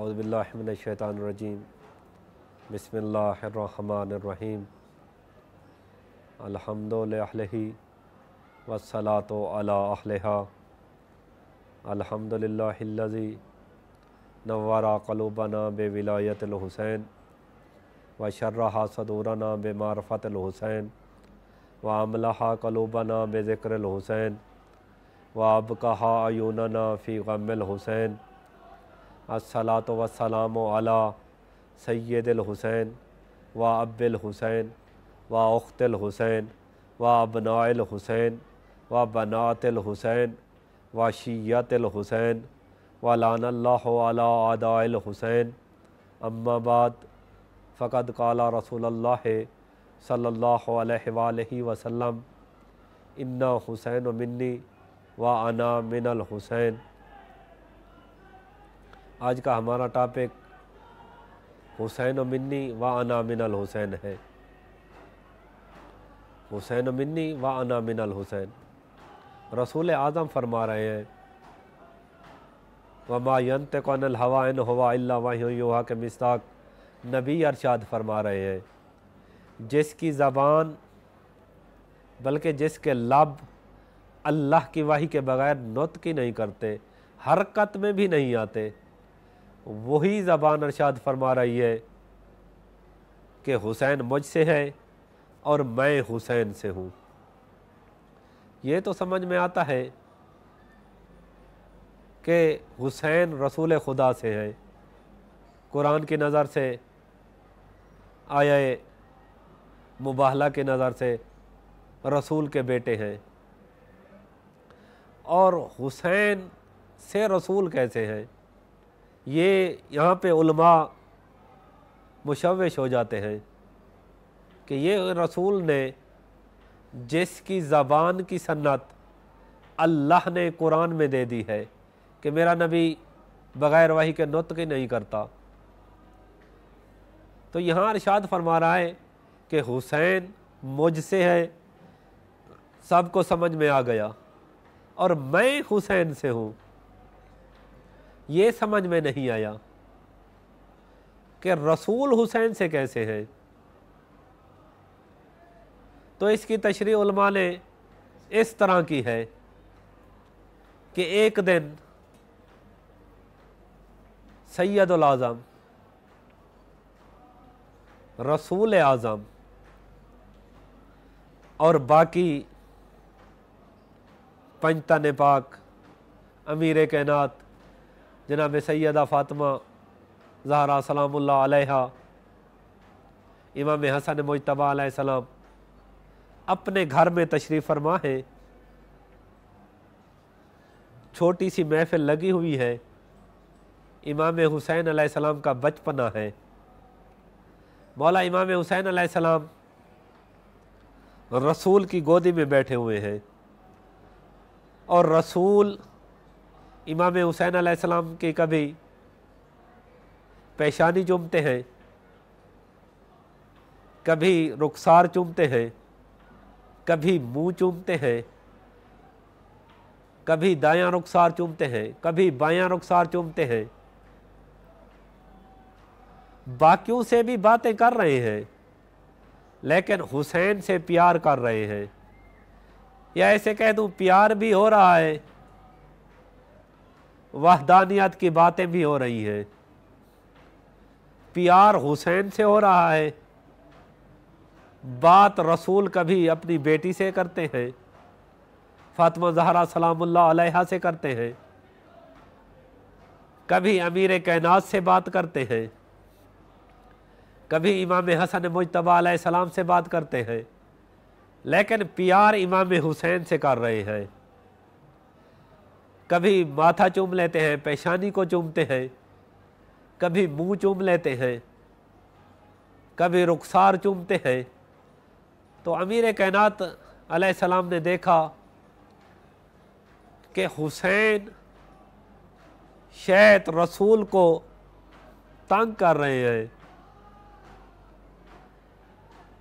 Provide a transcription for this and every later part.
अज़बिल्लाशैतरजीम बसमीम अलहमदिल्लि वसलात अलाहा अलहमदिल्लाजी नवारा कलूबना बे विलायतलहुसैन व शर्रा सदूराना बे मारफ़तलहुसैन व अमला कलूबना बे ज़िक्रलहुसैन व अब कहा अयूनना फ़ी गमल हुसैन असलात वसलाम अला सैद हुसैन व अब्बिल हुसैन व अख्तल हुसैन व अबनाल हुसैन व बनातल हुसैन व शीयतिल हुसैन व लानल्ला आदाल हुसैन अम्माबाद फ़कत कला रसूल सल्ला वसम इन्ना हुसैन मिन्नी व अना मिनल हुसैन आज का हमारा टॉपिक हुसैन मिन्नी व अना मिनल हुसैन है हुसैन मिन्नी व अना मिनल हुसैन रसूल आज़म फरमा रहे हैं वमा यंत कौनल हवान हवा अल्ला वाह के मिसाक नबी अरशाद फरमा रहे हैं जिसकी ज़बान बल्कि जिसके लब अल्लाह की वाही के बगैर नुत की नहीं करते हरकत में भी नहीं आते वही ज़बान अरशाद फरमा रही है कि हुसैन मुझसे है और मैं हुसैन से हूँ ये तो समझ में आता है कि हुसैन रसूल खुदा से हैं कुरान की नज़र से आए मुबाहला के नज़र से रसूल के बेटे हैं और हुसैन से रसूल कैसे हैं ये यहाँ पे उलमा मुशवश हो जाते हैं कि ये रसूल ने जिसकी ज़बान की सन्नत अल्लाह ने कुरान में दे दी है कि मेरा नबी बग़ैर वही के नुत के नहीं करता तो यहाँ अरशाद फरमा रहा है कि हुसैन मुझसे है सबको समझ में आ गया और मैं हुसैन से हूँ ये समझ में नहीं आया कि रसूल हुसैन से कैसे हैं तो इसकी तशरी उलमा ने इस तरह की है कि एक दिन सैदुल आज़म रसूल आज़म और बाकी पंचतन पाक अमीर कैनात जनाब सैदा फातमा जहरा सलाम इमाम हसन मुशतबा सलाम अपने घर में तशरीफ़ फरमा है छोटी सी महफ़िल लगी हुई है इमाम हुसैन सलाम का बचपना है मौला इमाम हुसैन सलाम रसूल की गोदी में बैठे हुए हैं और रसूल इमाम हुसैन आसमाम के कभी पेशानी चूमते हैं कभी रुखसार चूमते हैं कभी मुंह चूमते हैं कभी दाया रुखसार चूमते हैं कभी बायां रुखसार चूमते हैं बाकियों से भी बातें कर रहे हैं लेकिन हुसैन से प्यार कर रहे हैं या ऐसे कह दूं प्यार भी हो रहा है वाहदानियात की बातें भी हो रही हैं प्यार हुसैन से हो रहा है बात रसूल कभी अपनी बेटी से करते हैं फातमा जहरा सलामुल्लाह अलैहा से करते हैं कभी अमीर कैनात से बात करते हैं कभी इमाम हसन मुशतबा सलाम से बात करते हैं लेकिन प्यार इमाम हुसैन से कर रहे हैं कभी माथा चूम लेते हैं पेशानी को चूमते हैं कभी मुंह चूम लेते हैं कभी रुखसार चूमते हैं तो अमीर कैनात सलाम ने देखा कि हुसैन शैत रसूल को तंग कर रहे हैं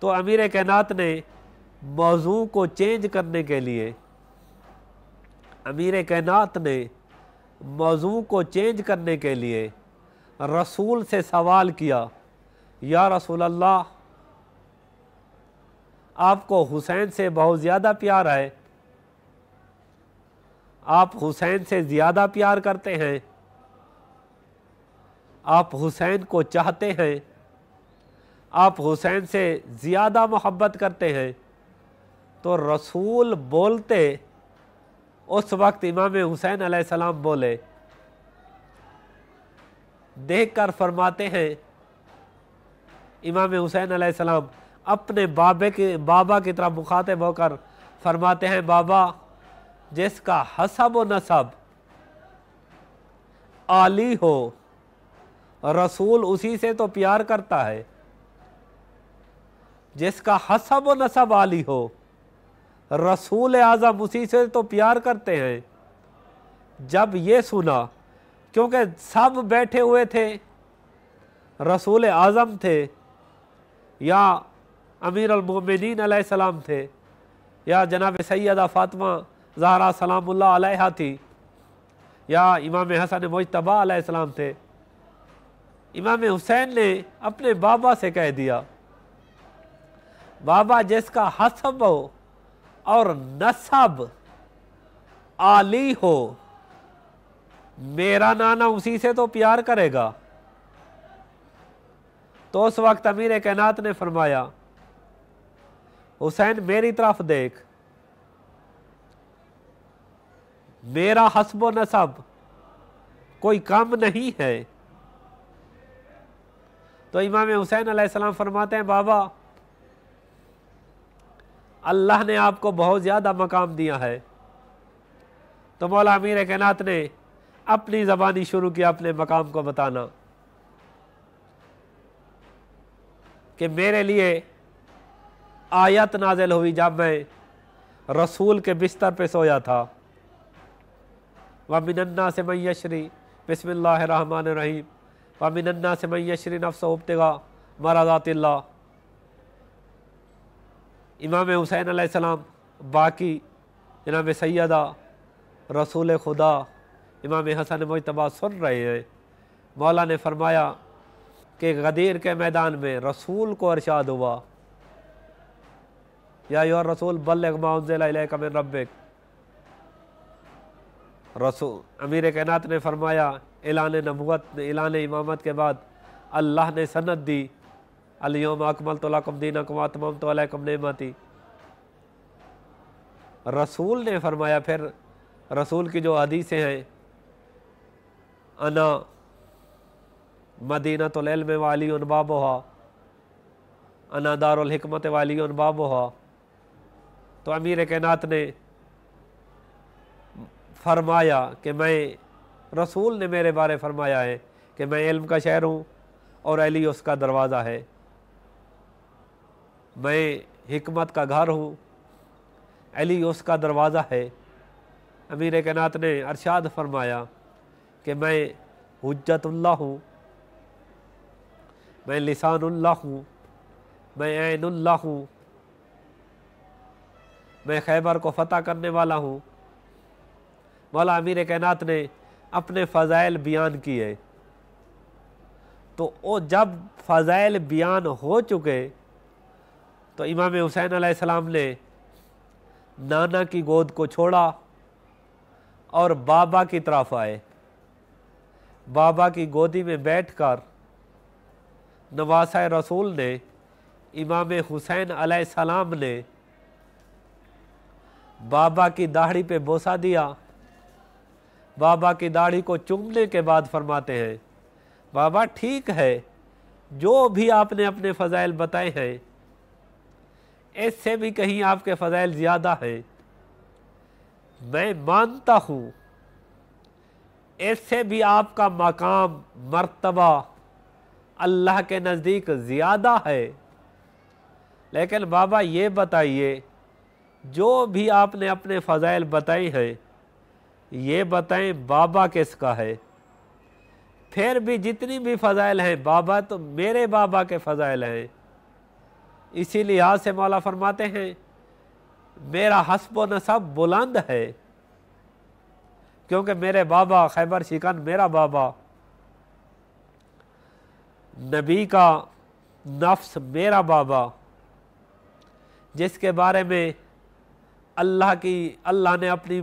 तो अमीर कैनात ने मौजू को चेंज करने के लिए अमीर कैनात ने मौजू को चेंज करने के लिए रसूल से सवाल किया या रसूल अल्लाह आपको हुसैन से बहुत ज़्यादा प्यार है आप हुसैन से ज़्यादा प्यार करते हैं आप हुसैन को चाहते हैं आप हुसैन से ज़्यादा मोहब्बत करते हैं तो रसूल बोलते उस वक्त इमाम हुसैन सलाम बोले देख कर फरमाते हैं इमाम हुसैन सलाम अपने बाबे के बाबा की तरफ मुखातब होकर फरमाते हैं बाबा जिसका हसब व नसब आली हो रसूल उसी से तो प्यार करता है जिसका हसब व नसब आली हो रसूल आज़म उसी से तो प्यार करते हैं जब ये सुना क्योंकि सब बैठे हुए थे रसूल आज़म थे या अमीर अलमोमिन सलाम थे या जनाब सैदा फातमा जहरा सलाम थी या इमाम हसन मुशतबा सलाम थे इमाम हुसैन ने अपने बाबा से कह दिया बाबा जिसका हसब हो और नसब आली हो मेरा नाना उसी से तो प्यार करेगा तो उस वक्त अमीर कैनात ने फरमाया हुसैन मेरी तरफ देख मेरा हसब नसब कोई कम नहीं है तो इमाम हुसैन अलैहिस्सलाम फरमाते हैं बाबा अल्लाह ने आपको बहुत ज़्यादा मकाम दिया है तो मौला अमीर कैनात ने अपनी ज़बानी शुरू किया अपने मकाम को बताना कि मेरे लिए आयत नाजिल हुई जब मैं रसूल के बिस्तर पे सोया था वामिनन्ना से मैशरी बसमिल्लर रहीम व से मैशरी नफ्स उबतगा मराजातिल्ला इमाम हुसैन आसमाम बाकी जनाब सैदा रसूल खुदा इमाम हसन मुशतबा सुन रहे हैं मौला ने फरमाया कि गदीर के मैदान में रसूल को अरशाद हुआ या यो रसूल बल्लमाउजिलकमिन रबिक रसूल अमीर कैनात ने फरमाया एलान नबूत ने एलान इमामत के बाद अल्लाह ने सनत दी अलियोम अकमल तो दीन अकमा तो तोलकम रसूल ने फरमाया फिर रसूल की जो हदीसें हैं अना मदीना तोलम वाली बाबो हुआ अना दारकमत वाली बाबो हा तो अमीर कैनात ने फरमाया कि मैं रसूल ने मेरे बारे फरमाया है कि मैं इल्म का शहर हूँ और अली उसका दरवाज़ा है मैं हमत का घर हूँ अली उसका दरवाज़ा है अमीर कैनात ने अरशाद फरमाया कि मैं हजतुल्ला हूँ मैं लिसानुल्ला हूँ मैं ऐनुल्ला हूँ मैं खैबर को फ़तह करने वाला हूँ मौला अमीर कैनात ने अपने फ़ज़ाइल बयान किए तो वो जब फ़ज़ाइल बयान हो चुके तो इमाम हुसैन आलाम ने नाना की गोद को छोड़ा और बाबा की तरफ आए बाबा की गोदी में बैठकर नवासा रसूल ने इमाम हुसैन सलाम ने बाबा की दाढ़ी पे बोसा दिया बाबा की दाढ़ी को चूमने के बाद फरमाते हैं बाबा ठीक है जो भी आपने अपने फ़ज़ाइल बताए हैं इससे भी कहीं आपके फ़जाइल ज़्यादा हैं मैं मानता हूँ इससे भी आपका मकाम मर्तबा अल्लाह के नज़दीक ज़्यादा है लेकिन बाबा ये बताइए जो भी आपने अपने फ़जाइल बताए हैं ये बताएं बाबा किसका है फिर भी जितनी भी फ़जाइल हैं बाबा तो मेरे बाबा के फ़जाइल हैं इसी लिहाज से मौला फरमाते हैं मेरा हसब नसब बुलंद है क्योंकि मेरे बाबा खैबर शिकन मेरा बाबा नबी का नफ्स मेरा बाबा जिसके बारे में अल्लाह की अल्लाह ने अपनी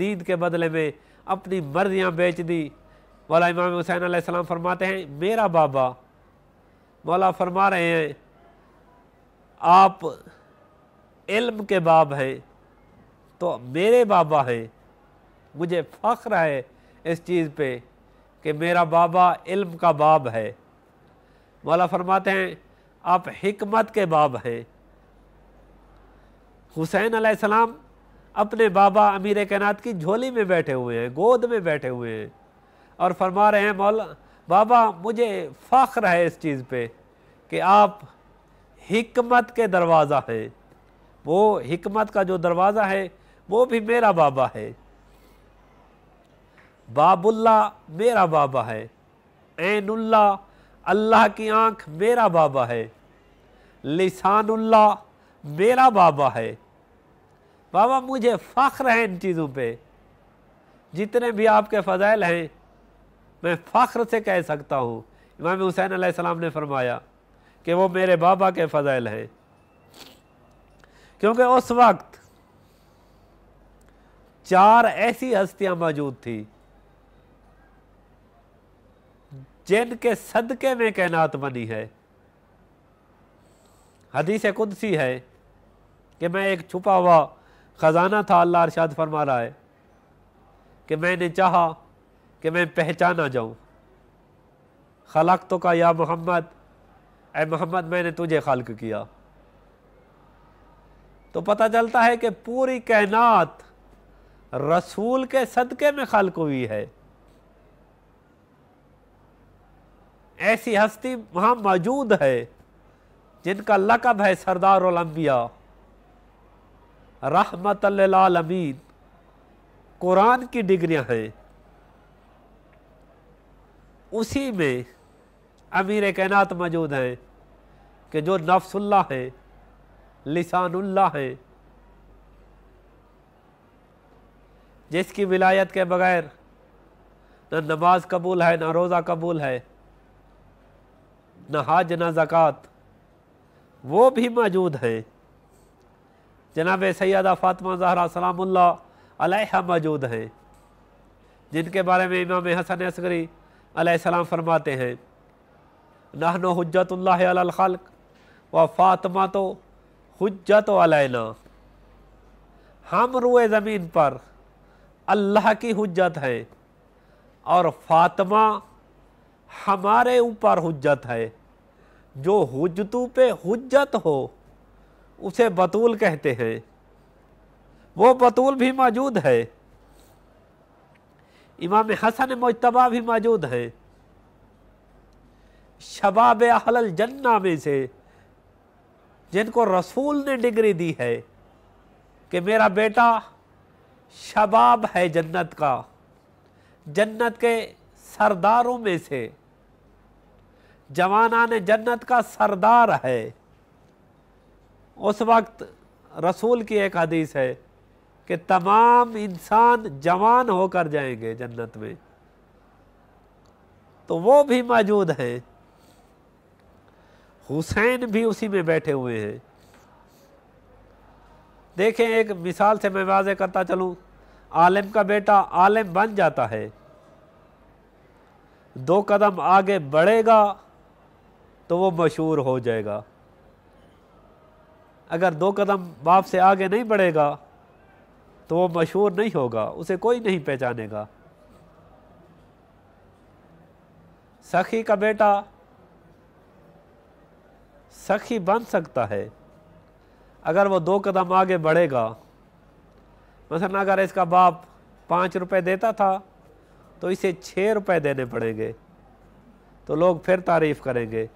नींद के बदले में अपनी मर्जियाँ बेच दी मौला इमाम हुसैन सलाम फरमाते हैं मेरा बाबा मौला फरमा रहे हैं आप इल्म के बाब हैं तो मेरे बाबा हैं मुझे फ़ख्र है इस चीज़ पे कि मेरा बाबा इल्म का बाब है मौला फरमाते हैं आप हमत के बाब हैं हुसैन आसमाम अपने बाबा अमीर कैनात की झोली में बैठे हुए हैं गोद में बैठे हुए हैं और फरमा रहे हैं मौला बाबा मुझे फ़ख्र है इस चीज़ पे कि आप हिकमत के दरवाज़ा है वो हिकमत का जो दरवाज़ा है वो भी मेरा बाबा है बाबुल्ला मेरा बाबा है ऐनुल्ला अल्लाह की आँख मेरा बाबा है लिसानुल्ला मेरा बाबा है बाबा मुझे फ़ख्र है इन चीज़ों पे जितने भी आपके फ़जाइल हैं मैं फ़ख्र से कह सकता हूँ इमाम हुसैन आसमाम ने फरमाया कि वो मेरे बाबा के फ़ज़ाइल है क्योंकि उस वक्त चार ऐसी हस्तियां मौजूद थी जिनके सदक़े में कैनात बनी है हदीस कुदसी है कि मैं एक छुपा हुआ ख़जाना था अल्लाह अरशाद फरमा रहा है कि मैंने चाहा कि मैं पहचाना जाऊं खलक तो का या मोहम्मद ए मोहम्मद मैंने तुझे खल्क किया तो पता चलता है कि पूरी कहनात रसूल के सदक़े में खल्क हुई है ऐसी हस्ती वहां मौजूद है जिनका लकब है सरदार ओलंबिया रहमत अमीन कुरान की डिग्रियां हैं उसी में अमीर कैनात मौजूद हैं कि जो नफ्सुल्ला हैं लिसानुल्ला हैं जिसकी विलायत के बगैर न नमाज कबूल है ना रोज़ा कबूल है न हाज न ज़क़़त वो भी मौजूद हैं जनाब सैदा फ़ातिमा जहरा सलामुल्ला अलैहा मौजूद हैं जिनके बारे में इमाम हसन असगरी सलाम फरमाते हैं नाहनो हजतल्लाखल व फातमा तो हजत अलैना हम रुए ज़मीन पर अल्लाह की हजत है और फातमा हमारे ऊपर हजत है जो हजतू पे हजत हो उसे बतूल कहते हैं वो बतूल भी मौजूद है इमाम हसन मुशतबा भी मौजूद हैं शबाब अहल जन्ना में से जिनको रसूल ने डिग्री दी है कि मेरा बेटा शबाब है जन्नत का जन्नत के सरदारों में से जवाना ने जन्नत का सरदार है उस वक्त रसूल की एक हदीस है कि तमाम इंसान जवान होकर जाएंगे जन्नत में तो वो भी मौजूद हैं हुसैन भी उसी में बैठे हुए हैं देखें एक मिसाल से मैं वाजे करता चलूं आलम का बेटा आलम बन जाता है दो कदम आगे बढ़ेगा तो वो मशहूर हो जाएगा अगर दो कदम बाप से आगे नहीं बढ़ेगा तो वो मशहूर नहीं होगा उसे कोई नहीं पहचानेगा सखी का बेटा सखी बन सकता है अगर वो दो कदम आगे बढ़ेगा मसलन अगर इसका बाप पाँच रुपए देता था तो इसे छः रुपए देने पड़ेंगे तो लोग फिर तारीफ़ करेंगे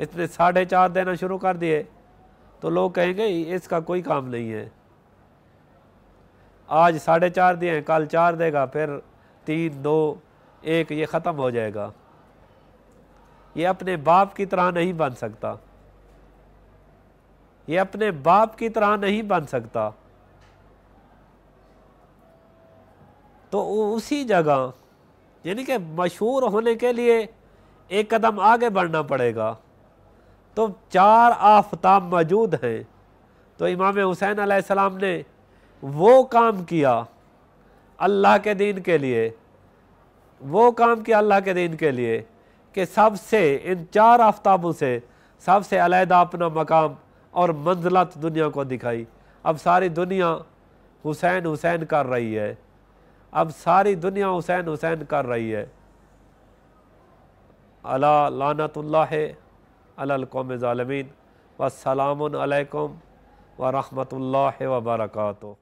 इसने साढ़े चार देना शुरू कर दिए तो लोग कहेंगे इसका कोई काम नहीं है आज साढ़े चार दिए कल चार देगा फिर तीन दो एक ये ख़त्म हो जाएगा ये अपने बाप की तरह नहीं बन सकता ये अपने बाप की तरह नहीं बन सकता तो उसी जगह यानी कि मशहूर होने के लिए एक कदम आगे बढ़ना पड़ेगा तो चार आफताब मौजूद हैं तो इमाम हुसैन आसमाम ने वो काम किया अल्लाह के दिन के लिए वो काम किया अल्लाह के दिन के लिए कि सबसे इन चार आफ्ताबों से सबसे अलहदा अपना मकाम और मंजिलत दुनिया को दिखाई अब सारी दुनिया हुसैन हुसैन कर रही है अब सारी दुनिया हुसैन हुसैन कर रही है अला लानतुल्ला अलकौम ालमीन वसलाम अलैक्म वरहमल वबरकू